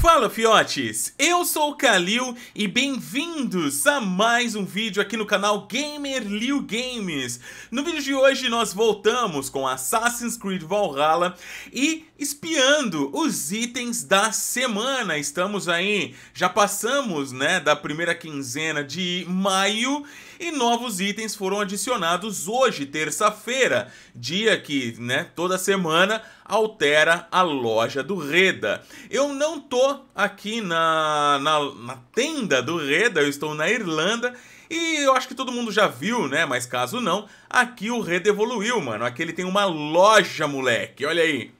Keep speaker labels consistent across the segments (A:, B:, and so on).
A: Fala fiotes, eu sou o Kalil e bem-vindos a mais um vídeo aqui no canal Gamer Liu Games. No vídeo de hoje nós voltamos com Assassin's Creed Valhalla e espiando os itens da semana. Estamos aí, já passamos né, da primeira quinzena de maio e novos itens foram adicionados hoje, terça-feira, dia que né, toda semana altera a loja do Reda. Eu não tô aqui na, na, na tenda do Reda, eu estou na Irlanda e eu acho que todo mundo já viu, né? Mas caso não, aqui o Reda evoluiu, mano. Aqui ele tem uma loja, moleque. Olha aí.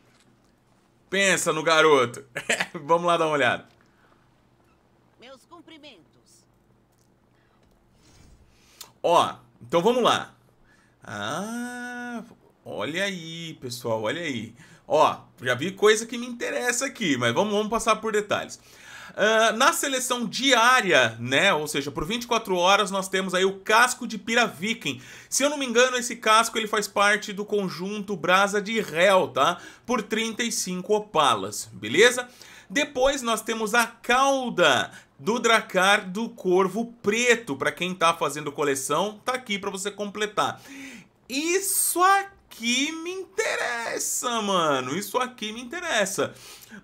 A: Pensa no garoto. Vamos lá dar uma olhada. Meus cumprimentos. Ó, então vamos lá. Ah, olha aí, pessoal, olha aí. Ó, já vi coisa que me interessa aqui, mas vamos, vamos passar por detalhes. Uh, na seleção diária, né? Ou seja, por 24 horas nós temos aí o casco de Piraviken. Se eu não me engano, esse casco ele faz parte do conjunto Brasa de Réu, tá? Por 35 opalas, beleza? Depois nós temos a cauda do Dracar do Corvo Preto. Para quem tá fazendo coleção, tá aqui para você completar. Isso aqui aqui me interessa, mano. Isso aqui me interessa.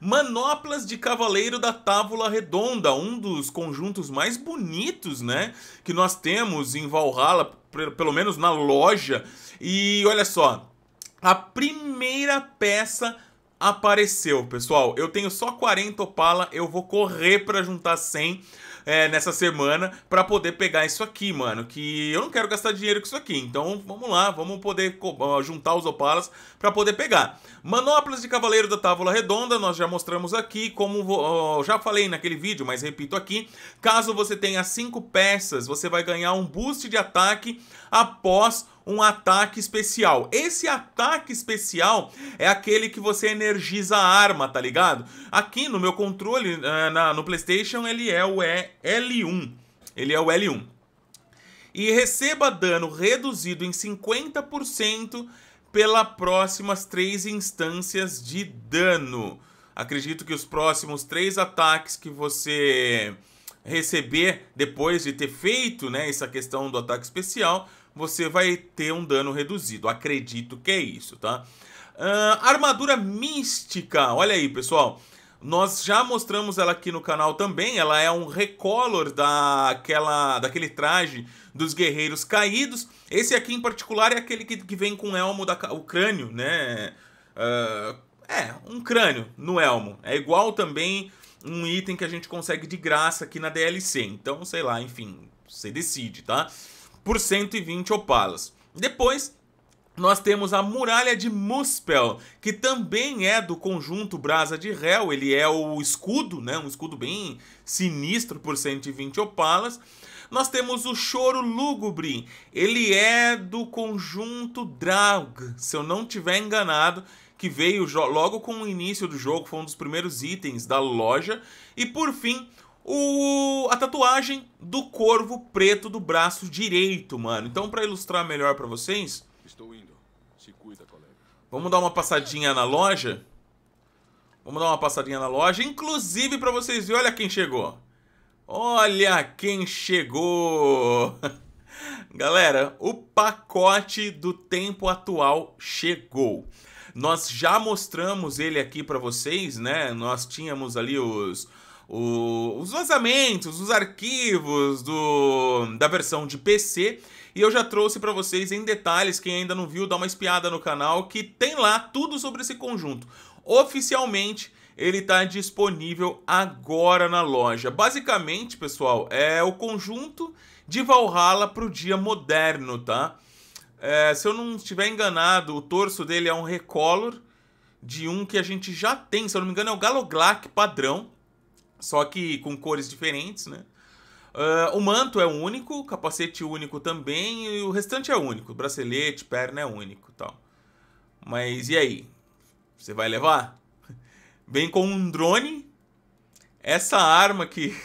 A: Manoplas de Cavaleiro da Távola Redonda, um dos conjuntos mais bonitos, né? Que nós temos em Valhalla, pelo menos na loja. E olha só, a primeira peça apareceu, pessoal. Eu tenho só 40 opala, eu vou correr para juntar 100 é, nessa semana para poder pegar isso aqui, mano. Que eu não quero gastar dinheiro com isso aqui. Então vamos lá, vamos poder juntar os opalas para poder pegar. Manoplas de Cavaleiro da Távola Redonda, nós já mostramos aqui. Como já falei naquele vídeo, mas repito aqui. Caso você tenha cinco peças, você vai ganhar um boost de ataque após um ataque especial. Esse ataque especial é aquele que você energiza a arma, tá ligado? Aqui no meu controle, eh, na, no PlayStation, ele é o E L1. Ele é o L1. E receba dano reduzido em 50% pelas próximas três instâncias de dano. Acredito que os próximos três ataques que você receber depois de ter feito né, essa questão do ataque especial, você vai ter um dano reduzido. Acredito que é isso, tá? Uh, armadura mística, olha aí, pessoal. Nós já mostramos ela aqui no canal também, ela é um recolor daquela, daquele traje dos guerreiros caídos. Esse aqui em particular é aquele que, que vem com o elmo, da, o crânio, né? Uh, é, um crânio no elmo. É igual também um item que a gente consegue de graça aqui na DLC. Então, sei lá, enfim, você decide, tá? Por 120 opalas. Depois, nós temos a muralha de Muspel, que também é do conjunto Brasa de Réu, ele é o escudo, né? um escudo bem sinistro por 120 opalas. Nós temos o Choro Lúgubre, ele é do conjunto Draug, se eu não tiver enganado, que veio logo com o início do jogo, foi um dos primeiros itens da loja. E por fim, o, a tatuagem do corvo preto do braço direito, mano. Então, para ilustrar melhor para vocês, Estou indo. Se cuida, colega. Vamos dar uma passadinha na loja? Vamos dar uma passadinha na loja, inclusive para vocês verem, olha quem chegou. Olha quem chegou. Galera, o pacote do tempo atual chegou. Nós já mostramos ele aqui para vocês, né? Nós tínhamos ali os, os, os vazamentos, os arquivos do, da versão de PC e eu já trouxe para vocês em detalhes, quem ainda não viu, dá uma espiada no canal, que tem lá tudo sobre esse conjunto. Oficialmente, ele está disponível agora na loja. Basicamente, pessoal, é o conjunto de Valhalla para o dia moderno, tá? É, se eu não estiver enganado, o torso dele é um recolor de um que a gente já tem, se eu não me engano, é o Galoglack padrão, só que com cores diferentes, né? Uh, o manto é único, o capacete único também, e o restante é único. bracelete, perna é único tal. Mas e aí? Você vai levar? Vem com um drone. Essa arma que.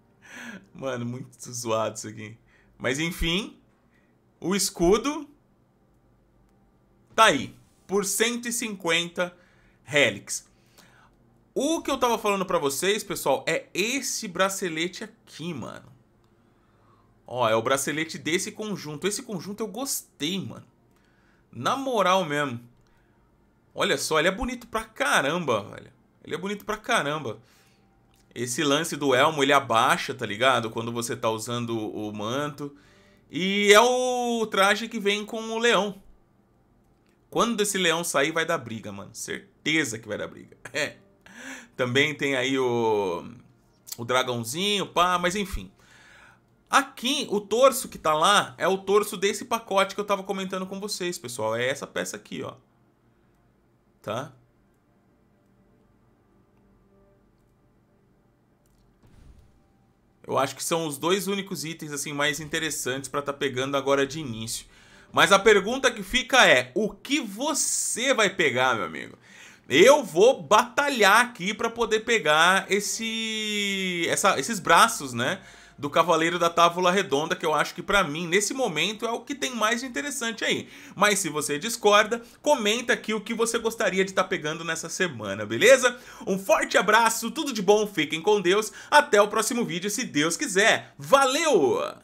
A: Mano, muito zoado isso aqui. Mas enfim. O escudo. Tá aí. Por 150 relics. O que eu tava falando pra vocês, pessoal, é esse bracelete aqui, mano. Ó, é o bracelete desse conjunto. Esse conjunto eu gostei, mano. Na moral mesmo. Olha só, ele é bonito pra caramba, velho. Ele é bonito pra caramba. Esse lance do elmo, ele abaixa, tá ligado? Quando você tá usando o manto. E é o traje que vem com o leão. Quando esse leão sair, vai dar briga, mano. Certeza que vai dar briga. É. Também tem aí o, o dragãozinho, pá, mas enfim. Aqui, o torso que tá lá é o torso desse pacote que eu tava comentando com vocês, pessoal. É essa peça aqui, ó. Tá? Eu acho que são os dois únicos itens assim mais interessantes para estar tá pegando agora de início. Mas a pergunta que fica é: o que você vai pegar, meu amigo? Eu vou batalhar aqui para poder pegar esse, essa, esses braços, né? do Cavaleiro da Távola Redonda, que eu acho que para mim, nesse momento, é o que tem mais de interessante aí. Mas se você discorda, comenta aqui o que você gostaria de estar tá pegando nessa semana, beleza? Um forte abraço, tudo de bom, fiquem com Deus, até o próximo vídeo, se Deus quiser. Valeu!